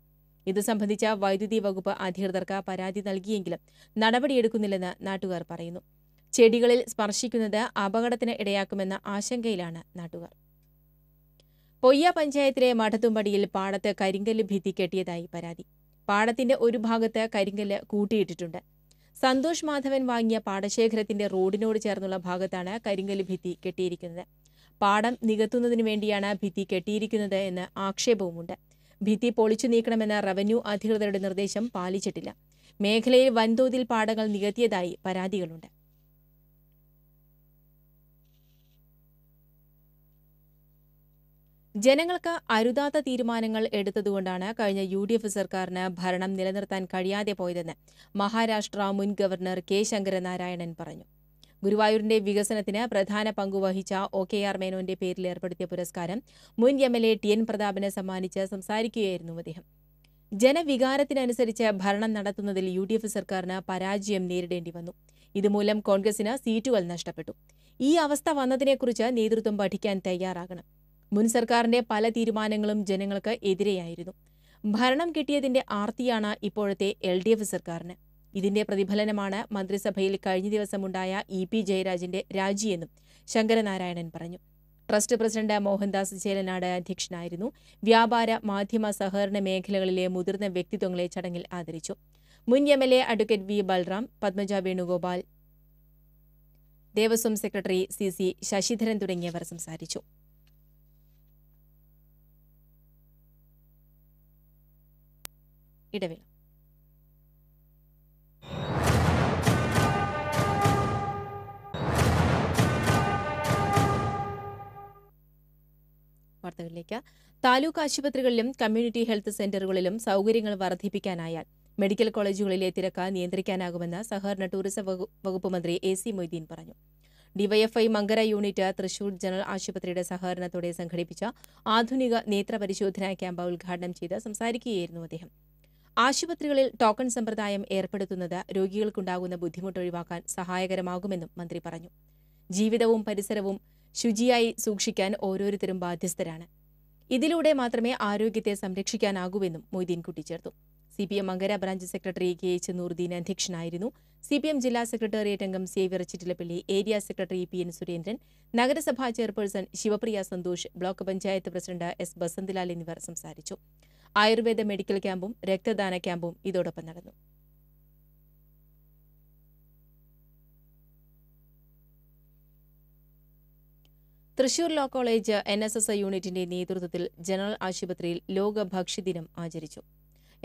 ഇത് സംബന്ധിച്ച വൈദ്യുതി വകുപ്പ് അധികൃതർക്ക് പരാതി നൽകിയെങ്കിലും നടപടിയെടുക്കുന്നില്ലെന്ന് നാട്ടുകാർ പറയുന്നു ചെടികളിൽ സ്പർശിക്കുന്നത് അപകടത്തിന് ഇടയാക്കുമെന്ന ആശങ്കയിലാണ് നാട്ടുകാർ പൊയ്യ പഞ്ചായത്തിലെ മഠത്തുമ്പടിയിൽ പാടത്ത് കരിങ്കല്ല് ഭിത്തി കെട്ടിയതായി പരാതി പാടത്തിന്റെ ഒരു ഭാഗത്ത് കരിങ്കല്ല് കൂട്ടിയിട്ടിട്ടുണ്ട് സന്തോഷ് മാധവൻ വാങ്ങിയ പാടശേഖരത്തിന്റെ റോഡിനോട് ചേർന്നുള്ള ഭാഗത്താണ് കരിങ്കല് ഭിത്തി കെട്ടിയിരിക്കുന്നത് പാടം നികത്തുന്നതിന് വേണ്ടിയാണ് ഭിത്തി കെട്ടിയിരിക്കുന്നത് എന്ന് ആക്ഷേപവുമുണ്ട് ഭിത്തി പൊളിച്ചു നീക്കണമെന്ന റവന്യൂ അധികൃതരുടെ നിർദ്ദേശം പാലിച്ചിട്ടില്ല മേഖലയിൽ വൻതോതിൽ പാടങ്ങൾ നികത്തിയതായി പരാതികളുണ്ട് ജനങ്ങൾക്ക് അരുതാത്ത തീരുമാനങ്ങൾ എടുത്തതുകൊണ്ടാണ് കഴിഞ്ഞ യു ഡി എഫ് സർക്കാരിന് ഭരണം നിലനിർത്താൻ കഴിയാതെ പോയതെന്ന് മഹാരാഷ്ട്ര മുൻ ഗവർണർ കെ ശങ്കരനാരായണൻ പറഞ്ഞു ഗുരുവായൂരിന്റെ വികസനത്തിന് പ്രധാന പങ്കുവഹിച്ച ഒ കെ ആർ മേനോന്റെ പേരിൽ ഏർപ്പെടുത്തിയ പുരസ്കാരം മുൻ M L A T N പ്രതാപനെ സമ്മാനിച്ച് സംസാരിക്കുകയായിരുന്നു അദ്ദേഹം ജനവികാരത്തിനനുസരിച്ച് ഭരണം നടത്തുന്നതിൽ യു ഡി എഫ് സർക്കാരിന് പരാജയം നേരിടേണ്ടി വന്നു ഇതുമൂലം കോൺഗ്രസിന് സീറ്റുകൾ നഷ്ടപ്പെട്ടു ഈ അവസ്ഥ വന്നതിനെക്കുറിച്ച് നേതൃത്വം പഠിക്കാൻ തയ്യാറാകണം മുൻ സർക്കാരിന്റെ പല തീരുമാനങ്ങളും ജനങ്ങൾക്ക് എതിരെയായിരുന്നു ഭരണം കിട്ടിയതിന്റെ ആർത്തിയാണ് ഇപ്പോഴത്തെ എൽ ഡി എഫ് സർക്കാരിന് ഇതിന്റെ പ്രതിഫലനമാണ് മന്ത്രിസഭയിൽ കഴിഞ്ഞ ദിവസമുണ്ടായ ഇ പി ജയരാജന്റെ രാജിയെന്നും ശങ്കരനാരായണൻ പറഞ്ഞു ട്രസ്റ്റ് പ്രസിഡന്റ് മോഹൻദാസ് ചേലനാട് അധ്യക്ഷനായിരുന്നു വ്യാപാര മാധ്യമ സഹകരണ മേഖലകളിലെ മുതിർന്ന വ്യക്തിത്വങ്ങളെ ചടങ്ങിൽ ആദരിച്ചു മുൻ M L A advocate V Balram Padmaja Venugopal Devaswom secretary C C Sasidharan തുടങ്ങിയവർ സംസാരിച്ചു ഇടവേള വാർത്തകളിലേക്ക് താലൂക്ക് ആശുപത്രികളിലും കമ്മ്യൂണിറ്റി ഹെൽത്ത് സെന്ററുകളിലും സൗകര്യങ്ങൾ വർദ്ധിപ്പിക്കാനായാൽ മെഡിക്കൽ കോളേജുകളിലെ തിരക്ക് നിയന്ത്രിക്കാനാകുമെന്ന് സഹകരണ ടൂറിസം വകുപ്പ് മന്ത്രി എ സി മൊയ്തീൻ പറഞ്ഞു DYFI Mankara unit Thrissur general ആശുപത്രിയുടെ സഹകരണത്തോടെ സംഘടിപ്പിച്ച ആധുനിക നേത്രപരിശോധനാ ക്യാമ്പ് ഉദ്ഘാടനം ചെയ്ത് സംസാരിക്കുകയായിരുന്നു അദ്ദേഹം ആശുപത്രികളിൽ ടോക്കൺ സമ്പ്രദായം ഏർപ്പെടുത്തുന്നത് രോഗികൾക്കുണ്ടാകുന്ന ബുദ്ധിമുട്ട് ഒഴിവാക്കാൻ സഹായകരമാകുമെന്നും മന്ത്രി പറഞ്ഞു ജീവിതവും പരിസരവും ശുചിയായി സൂക്ഷിക്കാൻ ഓരോരുത്തരും ബാധ്യസ്ഥരാണ് ഇതിലൂടെ മാത്രമേ ആരോഗ്യത്തെ സംരക്ഷിക്കാനാകൂവെന്നും മൊയ്തീൻ കൂട്ടിച്ചേർത്തു C P M Mankara branch secretary K H Nooruddeen അധ്യക്ഷനായിരുന്നു സി പി എം ജില്ലാ സെക്രട്ടേറിയറ്റ് അംഗം Xavier Chittilappilly area secretary P N Surendran നഗരസഭാ chairperson Sivapriya Santhosh block panchayat president S Basanthlal എന്നിവർ സംസാരിച്ചു ആയുർവേദ മെഡിക്കൽ ക്യാമ്പും രക്തദാന ക്യാമ്പും ഇതോടൊപ്പം നടന്നു Thrissur law college N S S യൂണിറ്റിന്റെ നേതൃത്വത്തിൽ ജനറൽ ആശുപത്രിയിൽ ലോക ഭക്ഷ്യദിനം ആചരിച്ചു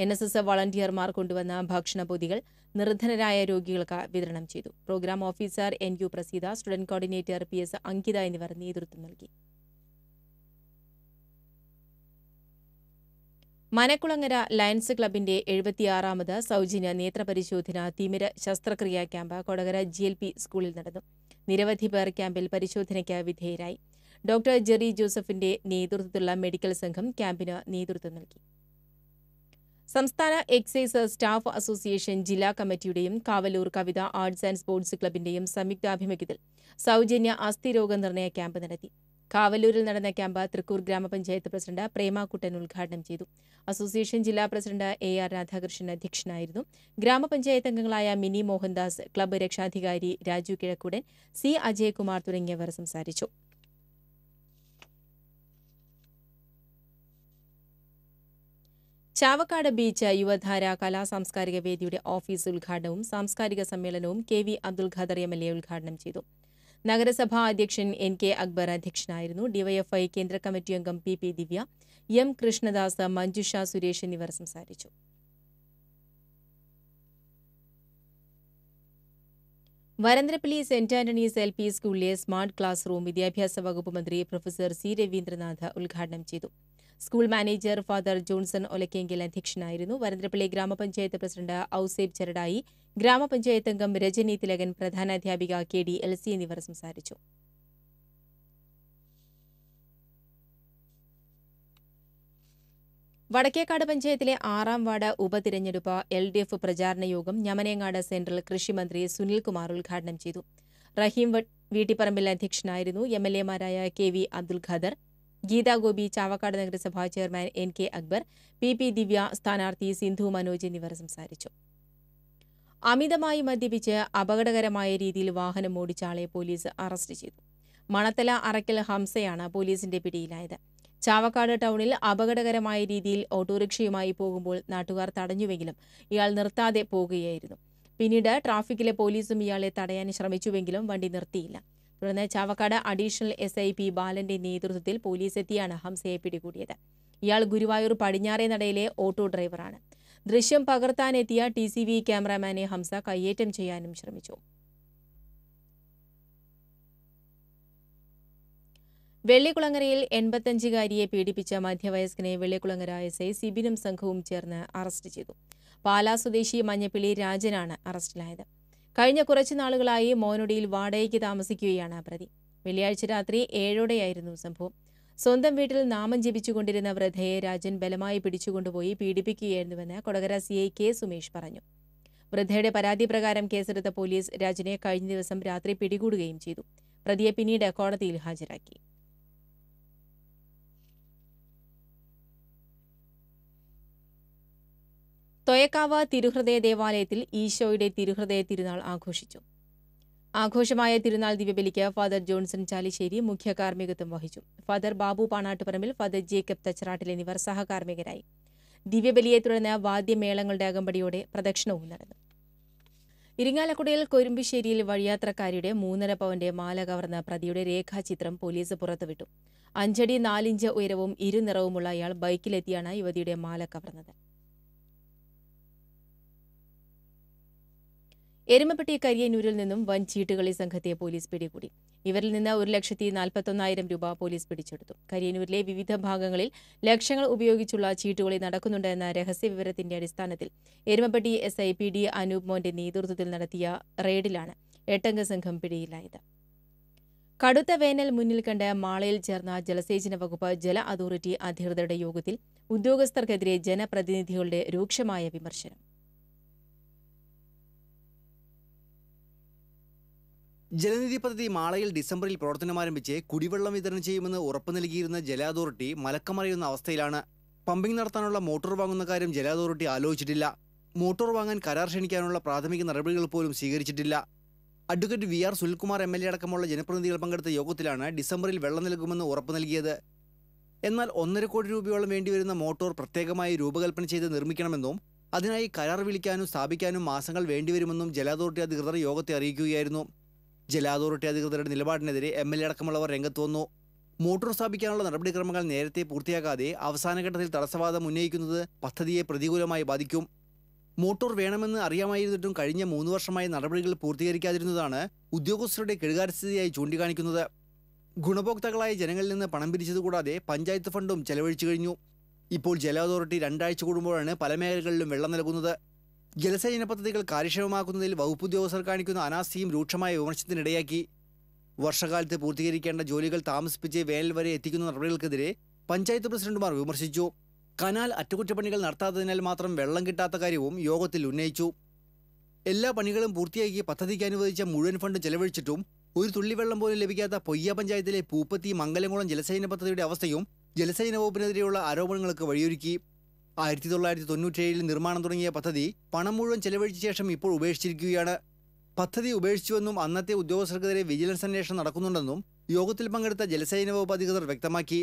എൻ എസ് എസ് വളണ്ടിയർമാർ കൊണ്ടുവന്ന ഭക്ഷണ പൊതികൾ നിർധനരായ രോഗികൾക്ക് വിതരണം ചെയ്തു program officer N U Praseetha student coordinator P S Ankitha എന്നിവർ നേതൃത്വം നൽകി മനക്കുളങ്ങര ലയൻസ് ക്ലബിന്റെ എഴുപത്തിയാറാമത് സൗജന്യ നേത്രപരിശോധന തിമിര ശസ്ത്രക്രിയാ ക്യാമ്പ് Kodakara G L P school നടന്നു നിരവധി പേർ ക്യാമ്പിൽ പരിശോധനയ്ക്ക് വിധേയരായി ഡോക്ടർ ജെറി ജോസഫിന്റെ നേതൃത്വത്തിലുള്ള മെഡിക്കൽ സംഘം ക്യാമ്പിന് നേതൃത്വം നൽകി സംസ്ഥാന എക്സൈസ് സ്റ്റാഫ് അസോസിയേഷൻ ജില്ലാ കമ്മിറ്റിയുടെയും Kavalur Kavitha arts and sports ക്ലബിന്റെയും സംയുക്താഭിമുഖ്യത്തിൽ സൗജന്യ അസ്ഥിരോഗ നിർണയ ക്യാമ്പ് നടത്തി കാവലൂരിൽ നടന്ന ക്യാമ്പ് തൃക്കൂർ ഗ്രാമപഞ്ചായത്ത് പ്രസിഡന്റ് പ്രേമാകുട്ടൻ ഉദ്ഘാടനം ചെയ്തു അസോസിയേഷൻ ജില്ലാ പ്രസിഡന്റ് എ ആർ രാധാകൃഷ്ണൻ അധ്യക്ഷനായിരുന്നു ഗ്രാമപഞ്ചായത്ത് അംഗങ്ങളായ മിനി മോഹൻദാസ് ക്ലബ്ബ് രക്ഷാധികാരി രാജു കിഴക്കുടൻ സി അജയകുമാർ തുടങ്ങിയവർ സംസാരിച്ചു ചാവക്കാട് ബീച്ച് യുവധാര കലാ സാംസ്കാരിക വേദിയുടെ ഓഫീസ് ഉദ്ഘാടനവും സാംസ്കാരിക സമ്മേളനവും K V Abdul Khader M L A ഉദ്ഘാടനം ചെയ്തു നഗരസഭാ അധ്യക്ഷൻ എൻ കെ അക്ബർ അധ്യക്ഷനായിരുന്നു ഡിവൈഎഫ്ഐ കേന്ദ്ര കമ്മിറ്റി അംഗം P P Divya M Krishnadas Manjusha Suresh എന്നിവർ സംസാരിച്ചു Varantharappilly saint Antony's L P സ്കൂളിലെ സ്മാർട്ട് ക്ലാസ് റൂം വിദ്യാഭ്യാസ വകുപ്പ് മന്ത്രി പ്രൊഫസർ സി രവീന്ദ്രനാഥ് ഉദ്ഘാടനം ചെയ്തു school manager father Johnson Olakkengil അധ്യക്ഷനായിരുന്നു വരന്തരപ്പള്ളി ഗ്രാമപഞ്ചായത്ത് പ്രസിഡന്റ് ഔസേബ് ചെറടായി ഗ്രാമപഞ്ചായത്ത് അംഗം രജനി തിലകൻ പ്രധാനാധ്യാപിക കെ ഡി എൽസി എന്നിവർ സംസാരിച്ചു വടക്കേക്കാട് പഞ്ചായത്തിലെ ആറാം വാർഡ് ഉപതിരഞ്ഞെടുപ്പ് എൽ ഡി എഫ് പ്രചാരണ യോഗം ഞമനേങ്ങാട് സെൻട്രൽ കൃഷിമന്ത്രി സുനിൽകുമാർ ഉദ്ഘാടനം ചെയ്തു റഹീം വീട്ടിപ്പറമ്പിൽ അധ്യക്ഷനായിരുന്നു എം എൽ എമാരായ കെ വി അബ്ദുൽ ഖദർ ഗീതാഗോപി ചാവക്കാട് നഗരസഭാ chairman N K Akbar P P Divya സ്ഥാനാർത്ഥി സിന്ധു മനോജ് എന്നിവർ സംസാരിച്ചു അമിതമായി മദ്യപിച്ച് അപകടകരമായ രീതിയിൽ വാഹനം ഓടിച്ച ആളെ പോലീസ് അറസ്റ്റ് ചെയ്തു മണത്തല അറയ്ക്കൽ ഹംസയാണ് പോലീസിന്റെ പിടിയിലായത് ചാവക്കാട് ടൗണിൽ അപകടകരമായ രീതിയിൽ ഓട്ടോറിക്ഷയുമായി പോകുമ്പോൾ നാട്ടുകാർ തടഞ്ഞുവെങ്കിലും ഇയാൾ നിർത്താതെ പോകുകയായിരുന്നു പിന്നീട് ട്രാഫിക്കിലെ പോലീസും ഇയാളെ തടയാൻ ശ്രമിച്ചുവെങ്കിലും വണ്ടി നിർത്തിയില്ല തുടർന്ന് Chavakkad additional S I P ബാലന്റെ നേതൃത്വത്തിൽ പോലീസ് എത്തിയാണ് ഹംസയെ പിടികൂടിയത് ഇയാൾ ഗുരുവായൂർ പടിഞ്ഞാറേ നടയിലെ ഓട്ടോ ഡ്രൈവറാണ് ദൃശ്യം പകർത്താനെത്തിയ ടി സി വി ക്യാമറാമാനെ ഹംസ കയ്യേറ്റം ചെയ്യാനും ശ്രമിച്ചു വെള്ളിക്കുളങ്ങരയിൽ എൺപത്തഞ്ചുകാരിയെ പീഡിപ്പിച്ച മധ്യവയസ്കനെ വെള്ളിക്കുളങ്ങര എസ് ഐ സിബിനും സംഘവും ചേർന്ന് അറസ്റ്റ് ചെയ്തു പാലാ സ്വദേശി മഞ്ഞപ്പിള്ളി രാജനാണ് അറസ്റ്റിലായത് കഴിഞ്ഞ കുറച്ചു നാളുകളായി മോനുടിയിൽ വാടകയ്ക്ക് താമസിക്കുകയാണ് പ്രതി വെള്ളിയാഴ്ച രാത്രി ഏഴോടെയായിരുന്നു സംഭവം സ്വന്തം വീട്ടിൽ നാമം ജപിച്ചുകൊണ്ടിരുന്ന വൃദ്ധയെ രാജൻ ബലമായി പിടിച്ചുകൊണ്ടുപോയി പീഡിപ്പിക്കുകയായിരുന്നുവെന്ന് Kodakara C I K Sumesh പറഞ്ഞു വൃദ്ധയുടെ പരാതി പ്രകാരം കേസെടുത്ത പോലീസ് രാജനെ കഴിഞ്ഞ ദിവസം രാത്രി പിടികൂടുകയും ചെയ്തു പ്രതിയെ പിന്നീട് കോടതിയിൽ ഹാജരാക്കി തൊയക്കാവ് തിരുഹൃദയ ദേവാലയത്തിൽ ഈശോയുടെ തിരുഹൃദയ തിരുനാൾ ആഘോഷിച്ചു ആഘോഷമായ തിരുനാൾ ദിവ്യബലിക്ക് ഫാദർ ജോൺസൺ ചാലിശ്ശേരി മുഖ്യ കാർമ്മികത്വം വഹിച്ചു father Babu Panattuparambil father Jacob Thacharattil എന്നിവർ സഹകാർമ്മികരായി ദിവ്യബലിയെ തുടർന്ന് വാദ്യമേളങ്ങളുടെ അകമ്പടിയോടെ പ്രദക്ഷിണവും നടന്നു ഇരിങ്ങാലക്കുടയിൽ കൊരുമ്പിശ്ശേരിയിൽ വഴിയാത്രക്കാരിയുടെ മൂന്നര പവന്റെ മാല കവർന്ന പ്രതിയുടെ രേഖാചിത്രം പോലീസ് പുറത്തുവിട്ടു അഞ്ചടി നാലിഞ്ച് ഉയരവും ഇരുനിറവുമുള്ള അയാൾ ബൈക്കിലെത്തിയാണ് യുവതിയുടെ മാല കവർന്നത് എരുമപ്പെട്ടി കരിയന്നൂരിൽ നിന്നും വൻ ചീട്ടുകളി സംഘത്തെ പോലീസ് പിടികൂടി ഇവരിൽ നിന്ന് ഒരു ലക്ഷത്തി നാൽപ്പത്തൊന്നായിരം രൂപ പോലീസ് പിടിച്ചെടുത്തു കരിയന്നൂരിലെ വിവിധ ഭാഗങ്ങളിൽ ലക്ഷങ്ങൾ ഉപയോഗിച്ചുള്ള ചീട്ടുകളി നടക്കുന്നുണ്ടെന്ന രഹസ്യ വിവരത്തിന്റെ അടിസ്ഥാനത്തിൽ Erumapetty S I P D Anoop മോന്റെ നേതൃത്വത്തിൽ നടത്തിയ റെയ്ഡിലാണ് എട്ടംഗ സംഘം പിടിയിലായത് കടുത്ത വേനൽ മുന്നിൽ കണ്ട മാളയിൽ ചേർന്ന ജലസേചന വകുപ്പ് ജല അതോറിറ്റി അധികൃതരുടെ യോഗത്തിൽ ഉദ്യോഗസ്ഥർക്കെതിരെ ജനപ്രതിനിധികളുടെ രൂക്ഷമായ വിമർശനം ജലനിധി പദ്ധതി മാളയിൽ ഡിസംബറിൽ പ്രവർത്തനമാരംഭിച്ച് കുടിവെള്ളം വിതരണം ചെയ്യുമെന്ന് ഉറപ്പു നൽകിയിരുന്ന ജല അതോറിറ്റി മലക്കമറിയുന്ന അവസ്ഥയിലാണ് പമ്പിംഗ് നടത്താനുള്ള മോട്ടോർ വാങ്ങുന്ന കാര്യം ജല അതോറിറ്റി ആലോചിച്ചിട്ടില്ല മോട്ടോർ വാങ്ങാൻ കരാർ ക്ഷണിക്കാനുള്ള പ്രാഥമിക നടപടികൾ പോലും സ്വീകരിച്ചിട്ടില്ല advocate V R Sunilkumar M L A അടക്കമുള്ള ജനപ്രതിനിധികൾ പങ്കെടുത്ത യോഗത്തിലാണ് ഡിസംബറിൽ വെള്ളം നൽകുമെന്ന് ഉറപ്പു നൽകിയത് എന്നാൽ ഒന്നര കോടി രൂപയോളം വേണ്ടിവരുന്ന മോട്ടോർ പ്രത്യേകമായി രൂപകൽപ്പന ചെയ്ത് നിർമ്മിക്കണമെന്നും അതിനായി കരാർ വിളിക്കാനും സ്ഥാപിക്കാനും മാസങ്ങൾ വേണ്ടിവരുമെന്നും ജല അതോറിറ്റി അധികൃതർ യോഗത്തെ അറിയിക്കുകയായിരുന്നു ജല അതോറിറ്റി അധികൃതരുടെ നിലപാടിനെതിരെ എം എൽ എ അടക്കമുള്ളവർ രംഗത്ത് വന്നു മോട്ടോർ സ്ഥാപിക്കാനുള്ള നടപടിക്രമങ്ങൾ നേരത്തെ പൂർത്തിയാക്കാതെ അവസാനഘട്ടത്തിൽ തടസ്സവാദം ഉന്നയിക്കുന്നത് പദ്ധതിയെ പ്രതികൂലമായി ബാധിക്കും മോട്ടോർ വേണമെന്ന് അറിയാമായിരുന്നിട്ടും കഴിഞ്ഞ മൂന്ന് വർഷമായി നടപടികൾ പൂർത്തീകരിക്കാതിരുന്നതാണ് ഉദ്യോഗസ്ഥരുടെ കെടുകാരസ്ഥിതിയായി ചൂണ്ടിക്കാണിക്കുന്നത് ഗുണഭോക്താക്കളായ ജനങ്ങളിൽ നിന്ന് പണം പിരിച്ചതുകൂടാതെ പഞ്ചായത്ത് ഫണ്ടും ചെലവഴിച്ചു കഴിഞ്ഞു ഇപ്പോൾ ജല അതോറിറ്റി രണ്ടാഴ്ച കൂടുമ്പോഴാണ് പല മേഖലകളിലും വെള്ളം നൽകുന്നത് ജലസേചന പദ്ധതികൾ കാര്യക്ഷമമാക്കുന്നതിൽ വകുപ്പ് ഉദ്യോഗസ്ഥർ കാണിക്കുന്ന അനാസ്ഥയും രൂക്ഷമായ വിമർശനത്തിനിടയാക്കി വർഷകാലത്ത് പൂർത്തീകരിക്കേണ്ട ജോലികൾ താമസിപ്പിച്ച് വേനൽ വരെ എത്തിക്കുന്ന നടപടികൾക്കെതിരെ പഞ്ചായത്ത് പ്രസിഡന്റുമാർ വിമർശിച്ചു കനാൽ അറ്റകുറ്റപ്പണികൾ നടത്താത്തതിനാൽ മാത്രം വെള്ളം കിട്ടാത്ത കാര്യവും യോഗത്തിൽ ഉന്നയിച്ചു എല്ലാ പണികളും പൂർത്തിയാക്കി പദ്ധതിക്ക് അനുവദിച്ച മുഴുവൻ ഫണ്ട് ചെലവഴിച്ചിട്ടും ഒരു തുള്ളി വെള്ളം പോലും ലഭിക്കാത്ത പൊയ്യ പഞ്ചായത്തിലെ പൂപ്പത്തി മംഗലംകുളം ജലസേചന പദ്ധതിയുടെ അവസ്ഥയും ജലസേചന വകുപ്പിനെതിരെയുള്ള ആരോപണങ്ങൾക്ക് വഴിയൊരുക്കി ആയിരത്തി തൊള്ളായിരത്തി തൊണ്ണൂറ്റേഴിൽ നിർമ്മാണം തുടങ്ങിയ പദ്ധതി പണം മുഴുവൻ ചെലവഴിച്ച ശേഷം ഇപ്പോൾ ഉപേക്ഷിച്ചിരിക്കുകയാണ് പദ്ധതി ഉപേക്ഷിച്ചുവെന്നും അന്നത്തെ ഉദ്യോഗസ്ഥർക്കെതിരെ വിജിലൻസ് അന്വേഷണം നടക്കുന്നുണ്ടെന്നും യോഗത്തിൽ പങ്കെടുത്ത ജലസേന വകുപ്പ് അധികൃതർ വ്യക്തമാക്കി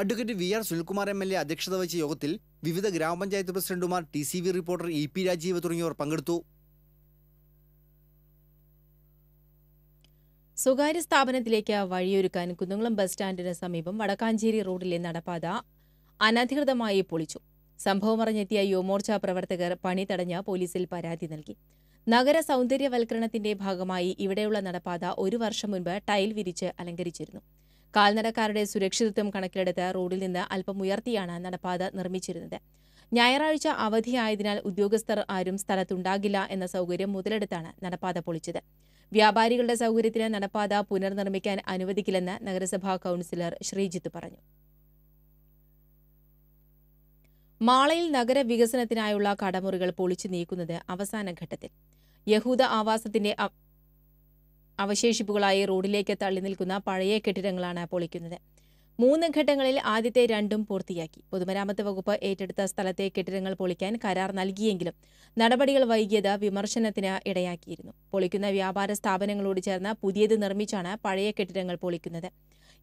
advocate V R Sunilkumar M L A അധ്യക്ഷത വഹിച്ച യോഗത്തിൽ വിവിധ ഗ്രാമപഞ്ചായത്ത് പ്രസിഡന്റുമാർ T C V reporter E P Rajeev തുടങ്ങിയവർ പങ്കെടുത്തു സ്വകാര്യ സ്ഥാപനത്തിലേക്ക് വഴിയൊരുക്കാൻ കുന്നുകുളം ബസ് സ്റ്റാൻഡിന് സമീപം വടക്കാഞ്ചേരി റോഡിലെ നടപ്പാത അനധികൃതമായി പൊളിച്ചു സംഭവമറിഞ്ഞെത്തിയ യുവമോർച്ച പ്രവർത്തകർ പണി തടഞ്ഞ് പോലീസിൽ പരാതി നൽകി നഗര സൗന്ദര്യവൽക്കരണത്തിന്റെ ഭാഗമായി ഇവിടെയുള്ള നടപ്പാത ഒരു വർഷം മുൻപ് ടൈൽ വിരിച്ച് അലങ്കരിച്ചിരുന്നു കാൽനടക്കാരുടെ സുരക്ഷിതത്വം കണക്കിലെടുത്ത് റോഡിൽ നിന്ന് അല്പം ഉയർത്തിയാണ് നടപ്പാത നിർമ്മിച്ചിരുന്നത് ഞായറാഴ്ച അവധിയായതിനാൽ ഉദ്യോഗസ്ഥർ ആരും സ്ഥലത്തുണ്ടാകില്ല എന്ന സൗകര്യം മുതലെടുത്താണ് നടപ്പാത പൊളിച്ചത് വ്യാപാരികളുടെ സൗകര്യത്തിന് നടപ്പാത പുനർനിർമ്മിക്കാൻ അനുവദിക്കില്ലെന്ന് നഗരസഭാ കൌൺസിലർ ശ്രീജിത്ത് പറഞ്ഞു മാളയിൽ നഗര വികസനത്തിനായുള്ള കടമുറികൾ പൊളിച്ചു നീക്കുന്നത് അവസാന ഘട്ടത്തിൽ യഹൂദ ആവാസത്തിന്റെ അവശേഷിപ്പുകളായി റോഡിലേക്ക് തള്ളി നിൽക്കുന്ന പഴയ കെട്ടിടങ്ങളാണ് പൊളിക്കുന്നത് മൂന്ന് ഘട്ടങ്ങളിൽ ആദ്യത്തെ രണ്ടും പൂർത്തിയാക്കി പൊതുമരാമത്ത് വകുപ്പ് ഏറ്റെടുത്ത സ്ഥലത്തെ കെട്ടിടങ്ങൾ പൊളിക്കാൻ കരാർ നൽകിയെങ്കിലും നടപടികൾ വൈകിയത് വിമർശനത്തിന് ഇടയാക്കിയിരുന്നു പൊളിക്കുന്ന വ്യാപാര സ്ഥാപനങ്ങളോട് ചേർന്ന് പുതിയത് നിർമ്മിച്ചാണ് പഴയ കെട്ടിടങ്ങൾ പൊളിക്കുന്നത്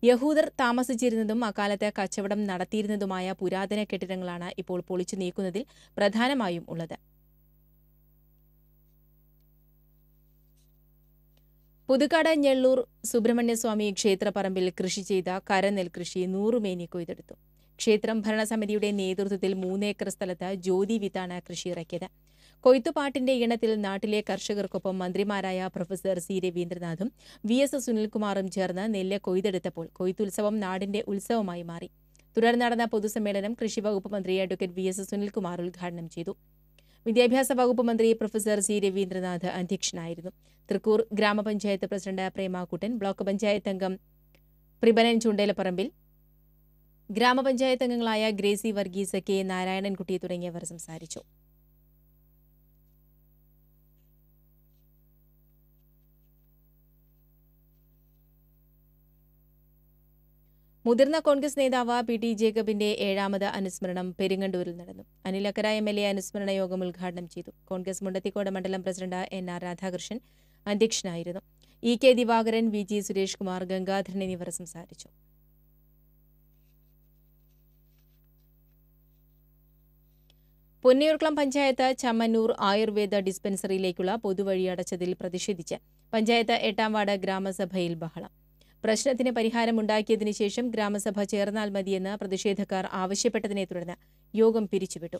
യഹൂദർ താമസിച്ചിരുന്നതും അക്കാലത്തെ കച്ചവടം നടത്തിയിരുന്നതുമായ പുരാതന കെട്ടിടങ്ങളാണ് ഇപ്പോൾ പൊളിച്ചു നീക്കുന്നതിൽ പ്രധാനമായും ഉള്ളത് പുതുക്കാട് ഞെള്ളൂർ സുബ്രഹ്മണ്യസ്വാമി ക്ഷേത്രപ്പറമ്പിൽ കൃഷി ചെയ്ത കരനെൽകൃഷി കൃഷി നൂറുമേനി കൊയ്തെടുത്തു ക്ഷേത്രം ഭരണസമിതിയുടെ നേതൃത്വത്തിൽ മൂന്നേക്കർ സ്ഥലത്ത് ജ്യോതി വിത്താണ് കൃഷി ഇറക്കിയത് കൊയ്ത്തുപാട്ടിന്റെ ഇണത്തിൽ നാട്ടിലെ കർഷകർക്കൊപ്പം മന്ത്രിമാരായ പ്രൊഫസർ സി രവീന്ദ്രനാഥും വി എസ് സുനിൽകുമാറും ചേർന്ന് നെല്ല് കൊയ്തെടുത്തപ്പോൾ കൊയ്ത്തുത്സവം നാടിന്റെ ഉത്സവമായി മാറി തുടർന്ന് നടന്ന പൊതുസമ്മേളനം കൃഷി വകുപ്പ് മന്ത്രി അഡ്വക്കേറ്റ് വി എസ് സുനിൽകുമാർ ഉദ്ഘാടനം ചെയ്തു വിദ്യാഭ്യാസ വകുപ്പ് മന്ത്രി പ്രൊഫസർ സി രവീന്ദ്രനാഥ് അധ്യക്ഷനായിരുന്നു തൃക്കൂർ ഗ്രാമപഞ്ചായത്ത് പ്രസിഡന്റ് പ്രേമാക്കുട്ടൻ ബ്ലോക്ക് പഞ്ചായത്ത് അംഗം പ്രിബനൻ ചുണ്ടേലപ്പറമ്പിൽ ഗ്രാമപഞ്ചായത്ത് അംഗങ്ങളായ ഗ്രേസി വർഗീസ് കെ നാരായണൻകുട്ടി തുടങ്ങിയവർ സംസാരിച്ചു മുതിർന്ന കോൺഗ്രസ് നേതാവ് പി ടി ജേക്കബിന്റെ ഏഴാമത് അനുസ്മരണം പെരിങ്ങണ്ടൂരിൽ നടന്നു അനിലക്കര എം എൽ എ അനുസ്മരണ യോഗം ഉദ്ഘാടനം ചെയ്തു കോൺഗ്രസ് മുണ്ടത്തിക്കോട് മണ്ഡലം പ്രസിഡന്റ് എൻ ആർ രാധാകൃഷ്ണൻ അധ്യക്ഷനായിരുന്നു E K Divakaran V G Suresh Kumar Gangadharan എന്നിവർ സംസാരിച്ചു പൊന്നിയൂർക്കുളം പഞ്ചായത്ത് ചമ്മന്നൂർ ആയുർവേദ ഡിസ്പെൻസറിയിലേക്കുള്ള പൊതുവഴി അടച്ചതിൽ പ്രതിഷേധിച്ച് പഞ്ചായത്ത് എട്ടാം വാർഡ് ഗ്രാമസഭയിൽ ബഹളം പ്രശ്നത്തിന് പരിഹാരമുണ്ടാക്കിയതിനു ശേഷം ഗ്രാമസഭ ചേർന്നാൽ മതിയെന്ന് പ്രതിഷേധക്കാർ ആവശ്യപ്പെട്ടതിനെ തുടർന്ന് യോഗം പിരിച്ചുവിട്ടു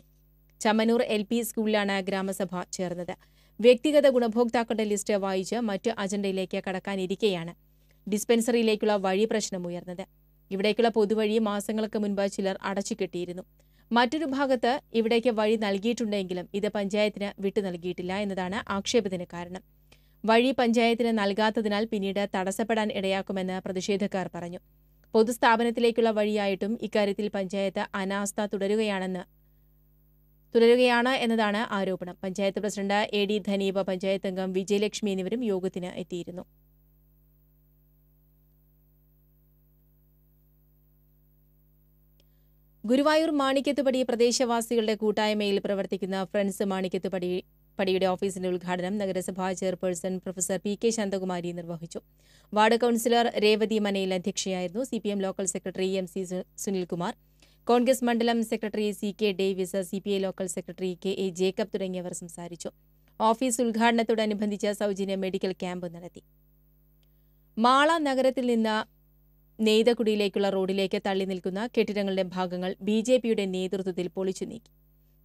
ചമ്മനൂർ എൽ പി സ്കൂളിലാണ് ഗ്രാമസഭ ചേർന്നത് വ്യക്തിഗത ഗുണഭോക്താക്കളുടെ ലിസ്റ്റ് വായിച്ച് മറ്റ് അജണ്ടയിലേക്ക് കടക്കാനിരിക്കെയാണ് ഡിസ്പെൻസറിയിലേക്കുള്ള വഴി പ്രശ്നമുയർന്നത് ഇവിടേക്കുള്ള പൊതുവഴി മാസങ്ങൾക്ക് മുൻപ് ചിലർ കെട്ടിയിരുന്നു മറ്റൊരു ഭാഗത്ത് ഇവിടേക്ക് വഴി നൽകിയിട്ടുണ്ടെങ്കിലും ഇത് പഞ്ചായത്തിന് വിട്ടു നൽകിയിട്ടില്ല എന്നതാണ് ആക്ഷേപത്തിന് കാരണം വഴി പഞ്ചായത്തിന് നൽകാത്തതിനാൽ പിന്നീട് തടസ്സപ്പെടാൻ ഇടയാക്കുമെന്ന് പ്രതിഷേധക്കാർ പറഞ്ഞു പൊതുസ്ഥാപനത്തിലേക്കുള്ള വഴിയായിട്ടും ഇക്കാര്യത്തിൽ പഞ്ചായത്ത് അനാസ്ഥ തുടരുകയാണെന്ന് തുടരുകയാണ് എന്നതാണ് ആരോപണം panchayat president A D Dhaneepa panchayat അംഗം വിജയലക്ഷ്മി എന്നിവരും യോഗത്തിന് എത്തിയിരുന്നു ഗുരുവായൂർ മാണിക്കത്തുപടി പ്രദേശവാസികളുടെ കൂട്ടായ്മയിൽ പ്രവർത്തിക്കുന്ന ഫ്രണ്ട്സ് മാണിക്കത്തുപടി പടിയുടെ ഓഫീസിന്റെ ഉദ്ഘാടനം നഗരസഭാ chairperson professor P K Santhakumari നിർവഹിച്ചു വാർഡ് കൌൺസിലർ രേവതി മനയിൽ അധ്യക്ഷയായിരുന്നു C P M local secretary M C Sunilkumar Congress മണ്ഡലം secretary C K Davis C P I local secretary K A Jacob തുടങ്ങിയവർ സംസാരിച്ചു ഓഫീസ് ഉദ്ഘാടനത്തോടനുബന്ധിച്ച് സൗജന്യ മെഡിക്കൽ ക്യാമ്പ് നടത്തി മാള നഗരത്തിൽ നിന്ന് നെയ്തകുടിയിലേക്കുള്ള റോഡിലേക്ക് തള്ളി നിൽക്കുന്ന കെട്ടിടങ്ങളുടെ ഭാഗങ്ങൾ ബി ജെ പിയുടെ നേതൃത്വത്തിൽ പൊളിച്ചു നീക്കി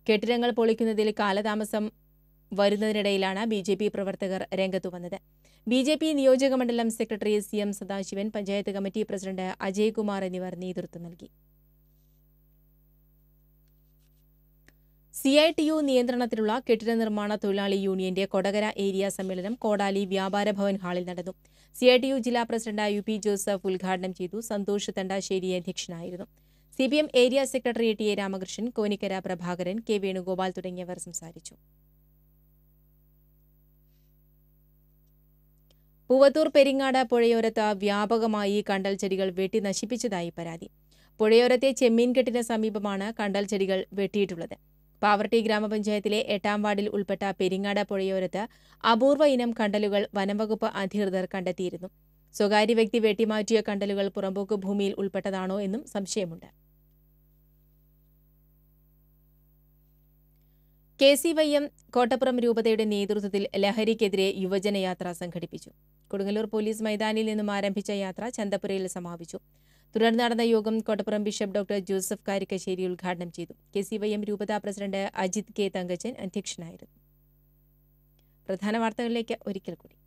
കെട്ടിടങ്ങൾ പൊളിക്കുന്നതിൽ കാലതാമസം വരുന്നതിനിടയിലാണ് ബി ജെ പി പ്രവർത്തകർ രംഗത്തു വന്നത് ബി ജെ പി നിയോജക മണ്ഡലം secretary C M Sadasivan panchayat committee president Ajaykumar എന്നിവർ നേതൃത്വം നൽകി സി ഐ ടി യു നിയന്ത്രണത്തിലുള്ള കെട്ടിട നിർമ്മാണ തൊഴിലാളി യൂണിയന്റെ കൊടകര ഏരിയ സമ്മേളനം കോടാലി വ്യാപാര ഭവൻ ഹാളിൽ നടന്നു സി ഐ ടി യു ജില്ലാ പ്രസിഡന്റ് യു പി ജോസഫ് ഉദ്ഘാടനം ചെയ്തു സന്തോഷ് തണ്ടാശ്ശേരി അധ്യക്ഷനായിരുന്നു C P M area secretary T A Ramakrishnan Konikkara Prabhakaran K Venugopal തുടങ്ങിയവർ സംസാരിച്ചു പൂവത്തൂർ പെരിങ്ങാട് പുഴയോരത്ത് വ്യാപകമായി കണ്ടൽ ചെടികൾ വെട്ടി നശിപ്പിച്ചതായി പരാതി പുഴയോരത്തെ ചെമ്മീൻകെട്ടിന് സമീപമാണ് കണ്ടൽ ചെടികൾ വെട്ടിയിട്ടുള്ളത് പാവർട്ടി ഗ്രാമപഞ്ചായത്തിലെ എട്ടാം വാർഡിൽ ഉൾപ്പെട്ട പെരിങ്ങാട് പുഴയോരത്ത് അപൂർവ ഇനം കണ്ടലുകൾ വനംവകുപ്പ് അധികൃതർ കണ്ടെത്തിയിരുന്നു സ്വകാര്യ വ്യക്തി വെട്ടിമാറ്റിയ കണ്ടലുകൾ പുറമ്പോക്ക് ഭൂമിയിൽ ഉൾപ്പെട്ടതാണോ എന്നും സംശയമുണ്ട് K C Y M Kottappuram രൂപതയുടെ നേതൃത്വത്തിൽ ലഹരിക്കെതിരെ യുവജന യാത്ര സംഘടിപ്പിച്ചു കൊടുങ്ങല്ലൂർ പോലീസ് മൈതാനിയിൽ നിന്നും ആരംഭിച്ച യാത്ര ചന്തപ്പുരയിൽ സമാപിച്ചു തുടർന്ന് നടന്ന യോഗം Kottappuram bishop doctor Joseph Karikkassery ഉദ്ഘാടനം ചെയ്തു കെ സി വൈ എം രൂപതാ പ്രസിഡന്റ് അജിത് കെ തങ്കച്ചൻ അധ്യക്ഷനായിരുന്നു പ്രധാന വാർത്തകളിലേക്ക് ഒരിക്കൽ കൂടി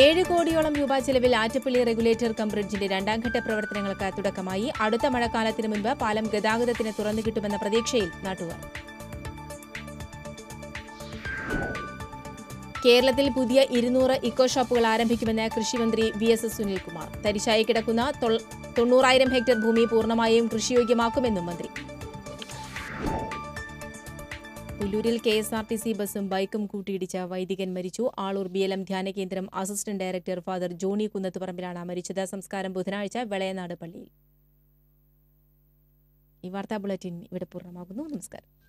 ഏഴ് കോടിയോളം രൂപ ചെലവിൽ ആറ്റപ്പള്ളി റെഗുലേറ്റർ കം ബ്രിഡ്ജിന്റെ രണ്ടാംഘട്ട പ്രവർത്തനങ്ങൾക്ക് തുടക്കമായി അടുത്ത മഴക്കാലത്തിന് മുൻപ് പാലം ഗതാഗതത്തിന് തുറന്നു കിട്ടുമെന്ന പ്രതീക്ഷയിൽ നാട്ടുകാർ കേരളത്തിൽ പുതിയ ഇരുന്നൂറ് ഇക്കോ ഷോപ്പുകൾ ആരംഭിക്കുമെന്ന് കൃഷിമന്ത്രി വി എസ് എസ് സുനിൽകുമാർ തരിശായി കിടക്കുന്ന തൊണ്ണൂറായിരം ഹെക്ടർ ഭൂമി പൂർണ്ണമായും കൃഷിയോഗ്യമാക്കുമെന്നും മന്ത്രി പുല്ലൂരിൽ K S R T C ബസും ബൈക്കും കൂട്ടിയിടിച്ച വൈദികൻ മരിച്ചു ആളൂർ ബി എൽ എം ധ്യാന കേന്ദ്രം അസിസ്റ്റന്റ് ഡയറക്ടർ ഫാദർ ജോണി പറമ്പിലാണ് മരിച്ചത് സംസ്കാരം ബുധനാഴ്ച വെളയനാട് പള്ളിയിൽ ഈ വാർത്താ ബുള്ളറ്റിൻ ഇവിടെ പൂർണ്ണമാകുന്നു നമസ്കാരം